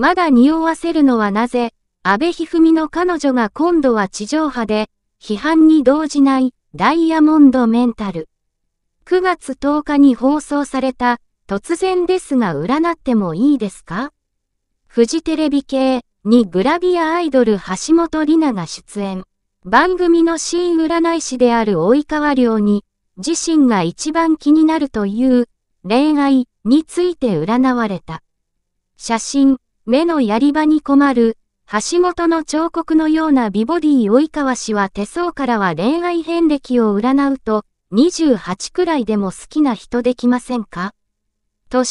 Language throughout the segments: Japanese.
まだ匂わせるのはなぜ、安倍一二三の彼女が今度は地上波で、批判に動じないダイヤモンドメンタル。9月10日に放送された、突然ですが占ってもいいですかフジテレビ系にグラビアアイドル橋本里奈が出演。番組の新占い師である及川亮に、自身が一番気になるという恋愛について占われた。写真、目のやり場に困る、橋本の彫刻のような美ボディ及川氏は手相からは恋愛遍歴を占うと、28くらいでも好きな人できませんかと指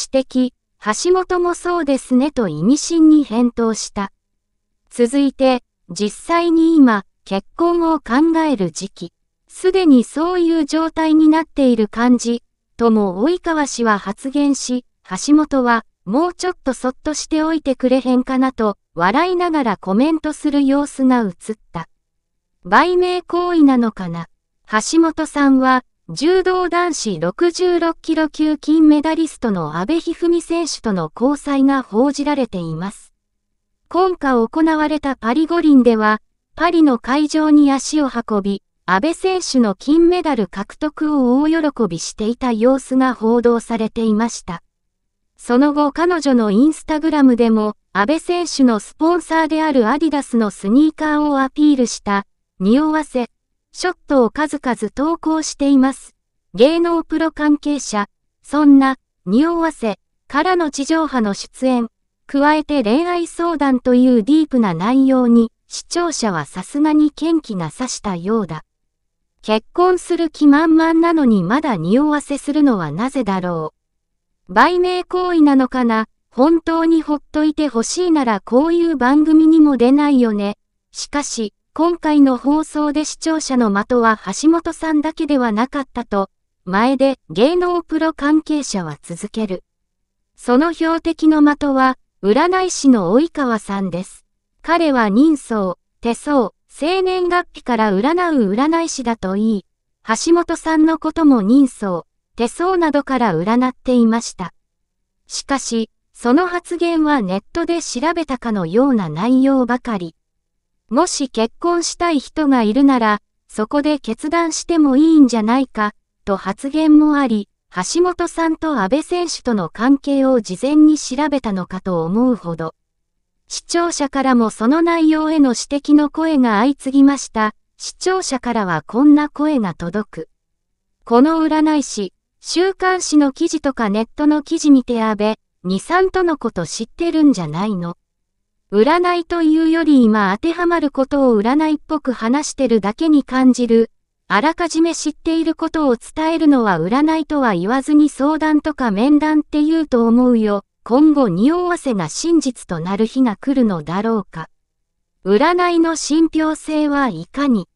摘、橋本もそうですねと意味深に返答した。続いて、実際に今、結婚を考える時期、すでにそういう状態になっている感じ、とも及川氏は発言し、橋本は、もうちょっとそっとしておいてくれへんかなと、笑いながらコメントする様子が映った。売名行為なのかな橋本さんは、柔道男子66キロ級金メダリストの阿部一二三選手との交際が報じられています。今夏行われたパリ五輪では、パリの会場に足を運び、阿部選手の金メダル獲得を大喜びしていた様子が報道されていました。その後彼女のインスタグラムでも、安倍選手のスポンサーであるアディダスのスニーカーをアピールした、匂わせ、ショットを数々投稿しています。芸能プロ関係者、そんな、匂わせ、からの地上波の出演、加えて恋愛相談というディープな内容に、視聴者はさすがに元気が差したようだ。結婚する気満々なのにまだ匂わせするのはなぜだろう。売名行為なのかな本当にほっといてほしいならこういう番組にも出ないよね。しかし、今回の放送で視聴者の的は橋本さんだけではなかったと、前で芸能プロ関係者は続ける。その標的の的は、占い師の及川さんです。彼は人相、手相、生年月日から占う占い師だといい、橋本さんのことも人相、手相などから占っていました。しかし、その発言はネットで調べたかのような内容ばかり。もし結婚したい人がいるなら、そこで決断してもいいんじゃないか、と発言もあり、橋本さんと安倍選手との関係を事前に調べたのかと思うほど。視聴者からもその内容への指摘の声が相次ぎました。視聴者からはこんな声が届く。この占い師、週刊誌の記事とかネットの記事見て安倍、二三とのこと知ってるんじゃないの占いというより今当てはまることを占いっぽく話してるだけに感じる。あらかじめ知っていることを伝えるのは占いとは言わずに相談とか面談って言うと思うよ。今後匂わせが真実となる日が来るのだろうか。占いの信憑性はいかに